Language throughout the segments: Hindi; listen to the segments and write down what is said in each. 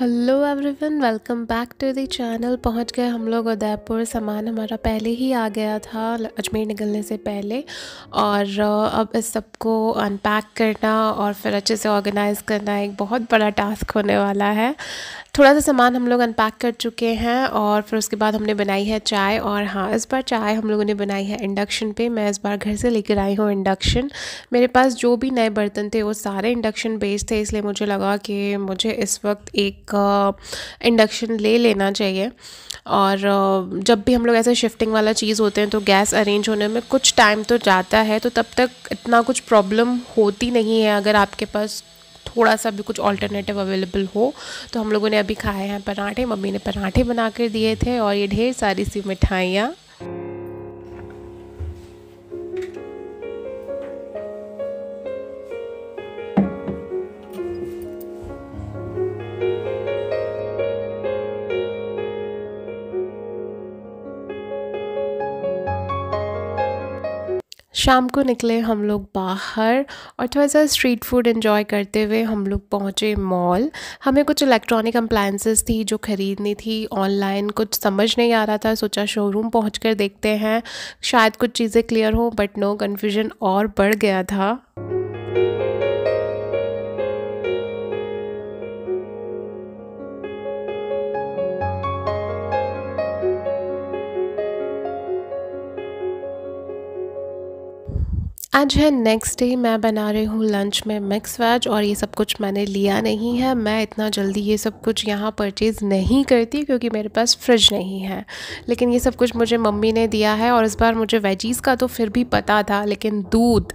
Hello everyone welcome back to the channel पहुंच गए हम लोग उदयपुर सामान हमारा पहले ही आ गया था अजमेर निकलने से पहले और अब इस सबको अनपैक करना और फिर अच्छे से ऑर्गेनाइज़ करना एक बहुत बड़ा टास्क होने वाला है थोड़ा सा सामान हम लोग अनपैक कर चुके हैं और फिर उसके बाद हमने बनाई है चाय और हाँ इस बार चाय हम लोगों ने बनाई है इंडक्शन पे मैं इस बार घर से लेकर आई हूँ इंडक्शन मेरे पास जो भी नए बर्तन थे वो सारे इंडक्शन बेस्ड थे इसलिए मुझे लगा कि मुझे इस वक्त एक इंडक्शन uh, ले लेना चाहिए और uh, जब भी हम लोग ऐसे शिफ्टिंग वाला चीज़ होते हैं तो गैस अरेंज होने में कुछ टाइम तो जाता है तो तब तक इतना कुछ प्रॉब्लम होती नहीं है अगर आपके पास थोड़ा सा भी कुछ ऑल्टरनेटिव अवेलेबल हो तो हम लोगों ने अभी खाए हैं पराठे मम्मी ने पराठे बना कर दिए थे और ये ढेर सारी सी मिठाइयाँ शाम को निकले हम लोग बाहर और थोड़ा सा स्ट्रीट फूड इन्जॉय करते हुए हम लोग पहुँचे मॉल हमें कुछ इलेक्ट्रॉनिक अप्लाइंसेस थी जो ख़रीदनी थी ऑनलाइन कुछ समझ नहीं आ रहा था सोचा शोरूम पहुँच कर देखते हैं शायद कुछ चीज़ें क्लियर हों बट नो कन्फ्यूज़न और बढ़ गया था आज है नेक्स्ट डे मैं बना रही हूँ लंच में मिक्स वेज और ये सब कुछ मैंने लिया नहीं है मैं इतना जल्दी ये सब कुछ यहाँ परचेज़ नहीं करती क्योंकि मेरे पास फ्रिज नहीं है लेकिन ये सब कुछ मुझे मम्मी ने दिया है और इस बार मुझे वेजीज़ का तो फिर भी पता था लेकिन दूध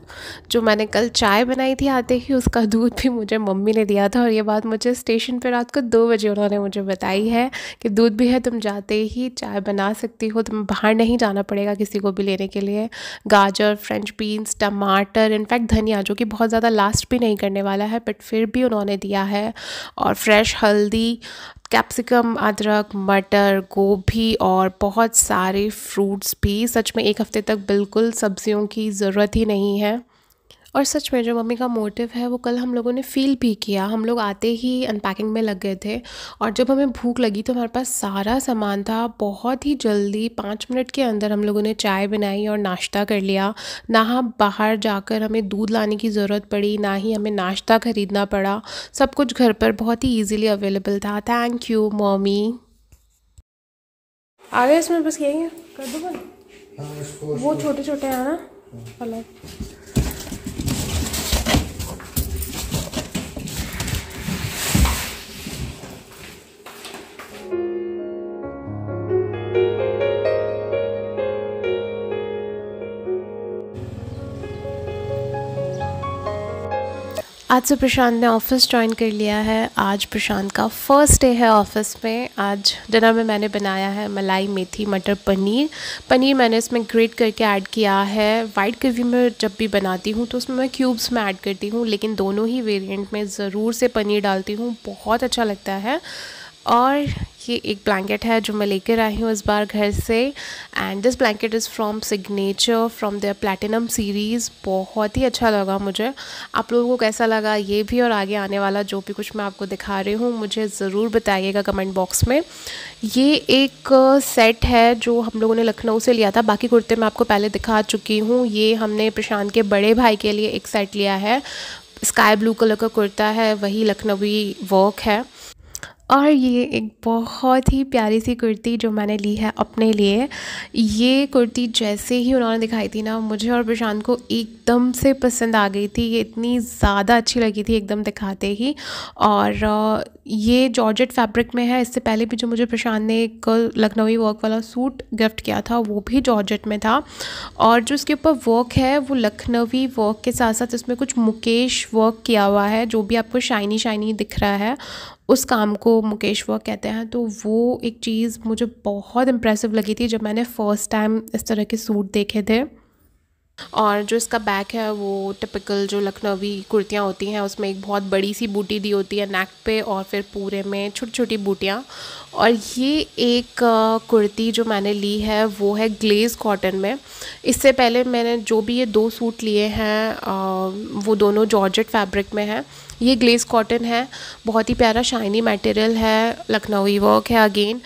जो मैंने कल चाय बनाई थी आते ही उसका दूध भी मुझे मम्मी ने दिया था और ये बात मुझे स्टेशन पर रात को दो बजे उन्होंने मुझे बताई है कि दूध भी है तुम जाते ही चाय बना सकती हो तुम्हें बाहर नहीं जाना पड़ेगा किसी को भी लेने के लिए गाजर फ्रेंच बीन्स टमाटर इनफैक्ट धनिया जो कि बहुत ज़्यादा लास्ट भी नहीं करने वाला है बट फिर भी उन्होंने दिया है और फ्रेश हल्दी कैप्सिकम अदरक मटर गोभी और बहुत सारे फ्रूट्स भी सच में एक हफ़्ते तक बिल्कुल सब्जियों की ज़रूरत ही नहीं है और सच में जो मम्मी का मोटिव है वो कल हम लोगों ने फील भी किया हम लोग आते ही अनपैकिंग में लग गए थे और जब हमें भूख लगी तो हमारे पास सारा सामान था बहुत ही जल्दी पाँच मिनट के अंदर हम लोगों ने चाय बनाई और नाश्ता कर लिया ना हम बाहर जाकर हमें दूध लाने की ज़रूरत पड़ी ना ही हमें नाश्ता ख़रीदना पड़ा सब कुछ घर पर बहुत ही ईजिली अवेलेबल था थैंक यू मॉमी आ गए इसमें बस यही है कर दो हाँ, वो छोटे छोटे हैं ना हाँ। अलग आज से प्रशांत ने ऑफ़िस ज्वाइन कर लिया है आज प्रशांत का फर्स्ट डे है ऑफ़िस में आज डिनर में मैंने बनाया है मलाई मेथी मटर पनीर पनीर मैंने इसमें ग्रेट करके ऐड किया है वाइट ग्रेवी में जब भी बनाती हूँ तो उसमें मैं क्यूब्स में ऐड करती हूँ लेकिन दोनों ही वेरिएंट में ज़रूर से पनीर डालती हूँ बहुत अच्छा लगता है और ये एक ब्लैंकेट है जो मैं लेकर आई हूँ इस बार घर से and this blanket is from signature from the platinum series बहुत ही अच्छा लगा मुझे आप लोगों को कैसा लगा ये भी और आगे आने वाला जो भी कुछ मैं आपको दिखा रही हूँ मुझे ज़रूर बताइएगा कमेंट बॉक्स में ये एक सेट है जो हम लोगों ने लखनऊ से लिया था बाकी कुर्ते मैं आपको पहले दिखा चुकी हूँ ये हमने प्रशांत के बड़े भाई के लिए एक सेट लिया है स्काई ब्लू कलर का कुर्ता है वही लखनवी वर्क है और ये एक बहुत ही प्यारी सी कुर्ती जो मैंने ली है अपने लिए ये कुर्ती जैसे ही उन्होंने दिखाई थी ना मुझे और प्रशांत को एकदम से पसंद आ गई थी ये इतनी ज़्यादा अच्छी लगी थी एकदम दिखाते ही और ये जॉर्जेट फैब्रिक में है इससे पहले भी जो मुझे प्रशांत ने एक लखनवी वर्क वाला सूट गिफ्ट किया था वो भी जॉर्जेट में था और जो उसके ऊपर वर्क है वो लखनवी वर्क के साथ साथ इसमें कुछ मुकेश वर्क किया हुआ है जो भी आपको शाइनी शाइनी दिख रहा है उस काम को मुकेश वर्क कहते हैं तो वो एक चीज़ मुझे बहुत इम्प्रेसिव लगी थी जब मैंने फ़र्स्ट टाइम इस तरह के सूट देखे थे और जो इसका बैक है वो टिपिकल जो लखनवी कुर्तियाँ होती हैं उसमें एक बहुत बड़ी सी बूटी दी होती है नेक पे और फिर पूरे में छोटी छोटी बूटियाँ और ये एक कुर्ती जो मैंने ली है वो है ग्लेज कॉटन में इससे पहले मैंने जो भी ये दो सूट लिए हैं वो दोनों जॉर्जेट फैब्रिक में हैं ये ग्लेज कॉटन है बहुत ही प्यारा शाइनी मटेरियल है लखनवी वर्क है अगेन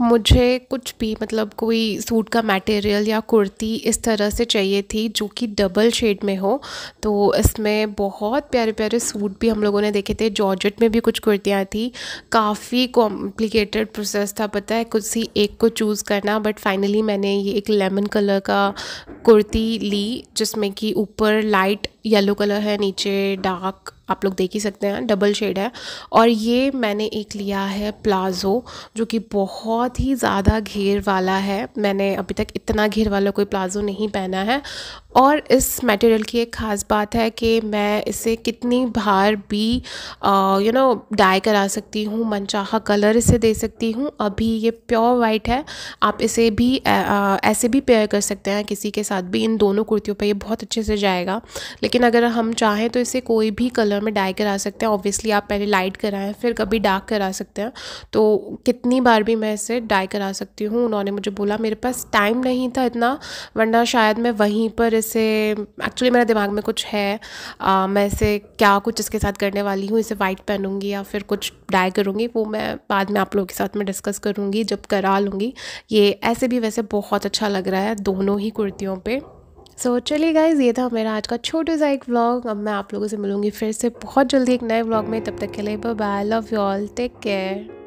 मुझे कुछ भी मतलब कोई सूट का मटेरियल या कुर्ती इस तरह से चाहिए थी जो कि डबल शेड में हो तो इसमें बहुत प्यारे प्यारे सूट भी हम लोगों ने देखे थे जॉर्जेट में भी कुछ कुर्तियाँ थी काफ़ी कॉम्प्लिकेटेड प्रोसेस था पता है कुछ ही एक को चूज़ करना बट फाइनली मैंने ये एक लेमन कलर का कुर्ती ली जिसमें कि ऊपर लाइट येलो कलर है नीचे डार्क आप लोग देख ही सकते हैं डबल शेड है और ये मैंने एक लिया है प्लाज़ो जो कि बहुत ही ज़्यादा घेर वाला है मैंने अभी तक इतना घेर वाला कोई प्लाज़ो नहीं पहना है और इस मटेरियल की एक ख़ास बात है कि मैं इसे कितनी बार भी यू नो डाई करा सकती हूँ मनचाहा कलर इसे दे सकती हूँ अभी ये प्योर वाइट है आप इसे भी आ, ऐसे भी पेयर कर सकते हैं किसी के साथ भी इन दोनों कुर्तियों पर ये बहुत अच्छे से जाएगा लेकिन अगर हम चाहें तो इसे कोई भी कलर कलर में डाई करा सकते हैं ऑब्वियसली आप पहले लाइट कराएं फिर कभी डार्क करा सकते हैं तो कितनी बार भी मैं इसे डाई करा सकती हूँ उन्होंने मुझे बोला मेरे पास टाइम नहीं था इतना वरना शायद मैं वहीं पर इसे एक्चुअली मेरे दिमाग में कुछ है आ, मैं इसे क्या कुछ इसके साथ करने वाली हूँ इसे वाइट पहनूंगी या फिर कुछ डाई करूँगी वो मैं बाद में आप लोगों के साथ में डिस्कस करूँगी जब करा लूँगी ये ऐसे भी वैसे बहुत अच्छा लग रहा है दोनों ही कुर्तियों पर सो so, चलिए गाइज ये था मेरा आज का छोटा सा एक व्लॉग अब मैं आप लोगों से मिलूँगी फिर से बहुत जल्दी एक नए व्लॉग में तब तक के लिए bye love you all take care